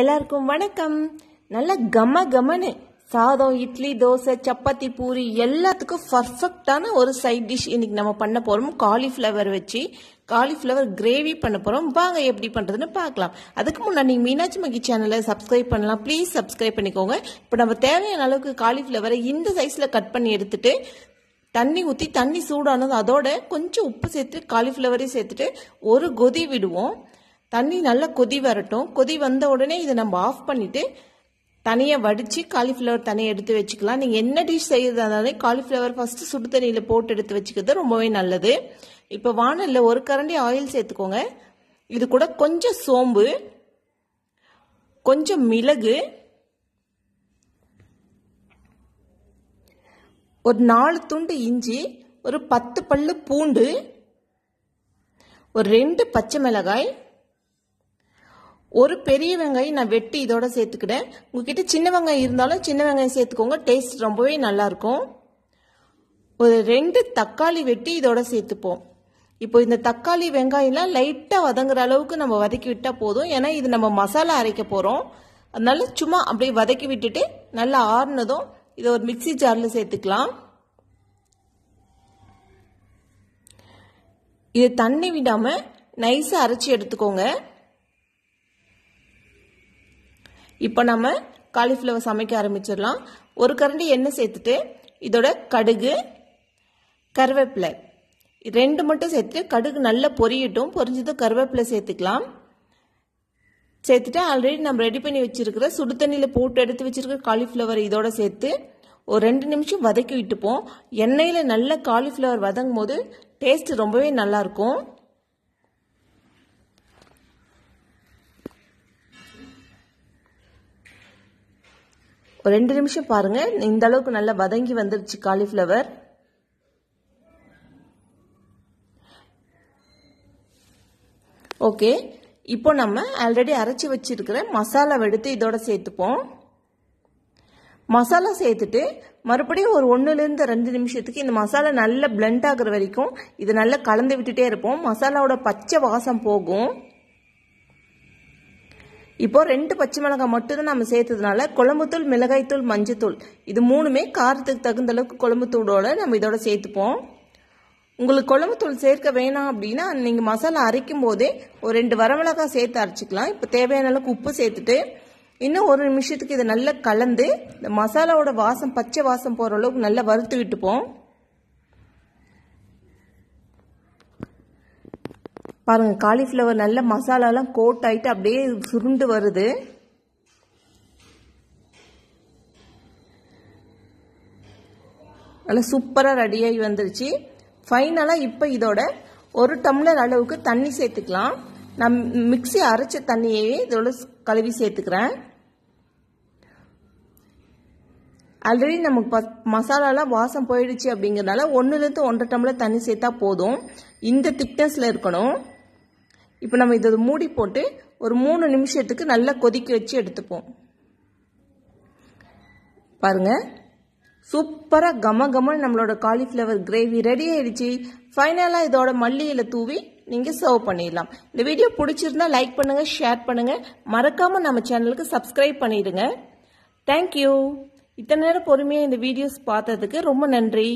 எல்லாருக்கும் வணக்கம் நல்லா கம கமனு சாதம் இட்லி தோசை சப்பாத்தி பூரி எல்லாத்துக்கும் பர்ஃபெக்டான ஒரு சைட் டிஷ் இன்னைக்கு நம்ம பண்ண போறோம் காலிஃப்ளவர் வச்சு காலிஃப்ளவர் கிரேவி பண்ண போகிறோம் வாங்க எப்படி பண்ணுறதுன்னு பார்க்கலாம் அதுக்கு முன்னாடி நீங்க மீனாட்சி மகி சேனல சப்ஸ்கிரைப் பண்ணலாம் ப்ளீஸ் சப்ஸ்கிரைப் பண்ணிக்கோங்க இப்போ நம்ம தேவையான அளவுக்கு காலிஃப்ளவரை இந்த சைஸில் கட் பண்ணி எடுத்துட்டு தண்ணி ஊற்றி தண்ணி சூடானது அதோட கொஞ்சம் உப்பு சேர்த்து காலிஃப்ளவரையும் சேர்த்துட்டு ஒரு கொதி விடுவோம் தண்ணி நல்லா கொதி வரட்டும் கொதி வந்த உடனே இதை நம்ம ஆஃப் பண்ணிவிட்டு தனியாக வடித்து காலிஃப்ளவர் தனியாக எடுத்து வச்சுக்கலாம் நீங்கள் என்ன டிஷ் செய்கிறதானாலும் காலிஃப்ளவர் ஃபஸ்ட்டு சுடு தண்ணியில் போட்டு எடுத்து வச்சுக்கிறது ரொம்பவே நல்லது இப்போ வானல்ல ஒரு கரண்டி ஆயில் சேர்த்துக்கோங்க இது கூட கொஞ்சம் சோம்பு கொஞ்சம் மிளகு ஒரு நாலு துண்டு இஞ்சி ஒரு பத்து பல்லு பூண்டு ஒரு ரெண்டு பச்சை மிளகாய் ஒரு பெரிய வெங்காயம் நான் வெட்டி இதோட சேர்த்துக்கிட்டேன் உங்ககிட்ட சின்ன வெங்காயம் இருந்தாலும் சின்ன வெங்காயம் சேர்த்துக்கோங்க டேஸ்ட் ரொம்பவே நல்லாயிருக்கும் ஒரு ரெண்டு தக்காளி வெட்டி இதோட சேர்த்துப்போம் இப்போ இந்த தக்காளி வெங்காயம்லாம் லைட்டாக வதங்குற அளவுக்கு நம்ம வதக்கி விட்டால் போதும் ஏன்னா இது நம்ம மசாலா அரைக்க போகிறோம் அதனால சும்மா அப்படியே வதக்கி விட்டுட்டு நல்லா ஆறுனதும் இதை ஒரு மிக்சி ஜாரில் சேர்த்துக்கலாம் இது தண்ணி விடாமல் நைஸாக அரைச்சி எடுத்துக்கோங்க இப்போ நம்ம காலிஃப்ளவர் சமைக்க ஆரம்பிச்சிடலாம் ஒரு கரண்டி எண்ணெய் சேர்த்துட்டு இதோட கடுகு கருவேப்பிலை ரெண்டு மட்டும் சேர்த்துட்டு கடுகு நல்லா பொரியட்டும் பொரிஞ்சதும் கருவேப்பிலை சேர்த்துக்கலாம் சேர்த்துட்டு ஆல்ரெடி நம்ம ரெடி பண்ணி வச்சுருக்கிற சுடு தண்ணியில் போட்டு எடுத்து வச்சிருக்கிற காலிஃப்ளவர் இதோட சேர்த்து ஒரு ரெண்டு நிமிஷம் வதக்கி விட்டுப்போம் எண்ணெயில் நல்ல காலிஃப்ளவர் வதங்கும் போது டேஸ்ட் ரொம்பவே நல்லாயிருக்கும் ஒரு ரெண்டு நிமிஷம் பாருங்கள் இந்த அளவுக்கு நல்லா வதங்கி வந்துருச்சு காலிஃபிளவர் ஓகே இப்போ நம்ம ஆல்ரெடி அரைச்சி வச்சிருக்கிற மசாலா எடுத்து இதோட சேர்த்துப்போம் மசாலா சேர்த்துட்டு மறுபடியும் ஒரு ஒன்றுலேருந்து ரெண்டு நிமிஷத்துக்கு இந்த மசாலா நல்லா பிளெண்ட் ஆகிற வரைக்கும் இதை நல்லா கலந்து விட்டுட்டே இருப்போம் மசாலாவோட பச்சை வாசம் போகும் இப்போது ரெண்டு பச்சை மிளகாய் மட்டும்தான் நம்ம சேர்த்ததுனால குழம்புத்தூள் மிளகாய்த்தூள் மஞ்சத்தூள் இது மூணுமே காரத்துக்கு தகுந்த அளவுக்கு குழம்புத்தூளோடு நம்ம இதோட சேர்த்துப்போம் உங்களுக்கு குழம்புத்தூள் சேர்க்க வேணாம் அப்படின்னா நீங்கள் மசாலா அரைக்கும் போதே ஒரு ரெண்டு வரமிளகாய் சேர்த்து அரைச்சிக்கலாம் இப்போ தேவையான அளவுக்கு உப்பு சேர்த்துட்டு இன்னும் ஒரு நிமிஷத்துக்கு இதை நல்லா கலந்து இந்த மசாலாவோட வாசம் பச்சை வாசம் போகிற அளவுக்கு நல்லா வறுத்து விட்டுப்போம் பாருங்கள் காலிஃப்ளவர் நல்ல மசாலாலாம் கோட் ஆகிட்டு அப்படியே சுருண்டு வருது நல்லா சூப்பராக ரெடியாகி வந்துருச்சு ஃபைனலாக இப்போ இதோட ஒரு டம்ளர் அளவுக்கு தண்ணி சேர்த்துக்கலாம் நான் மிக்சி அரைச்ச தண்ணியையே இதோட கழுவி சேர்த்துக்கிறேன் ஆல்ரெடி நமக்கு ப மசாலாலாம் வாசம் போயிடுச்சு அப்படிங்கிறதுனால ஒன்றுலேருந்து ஒன்றரை டம்ளர் தண்ணி சேர்த்தா போதும் இந்த திக்னஸில் இருக்கணும் இப்போ நம்ம இதை மூடி போட்டு ஒரு மூணு நிமிஷத்துக்கு நல்லா கொதிக்க வச்சு எடுத்துப்போம் பாருங்கள் சூப்பராக கம கமல் நம்மளோட காலிஃப்ளவர் கிரேவி ரெடி ஆயிடுச்சு ஃபைனலாக இதோட மல்லியில் தூவி நீங்கள் சர்வ் பண்ணிடலாம் இந்த வீடியோ பிடிச்சிருந்தா லைக் பண்ணுங்கள் ஷேர் பண்ணுங்கள் மறக்காமல் நம்ம சேனலுக்கு சப்ஸ்கிரைப் பண்ணிடுங்க தேங்க்யூ இத்தனை நேரம் பொறுமையாக இந்த வீடியோஸ் பார்த்ததுக்கு ரொம்ப நன்றி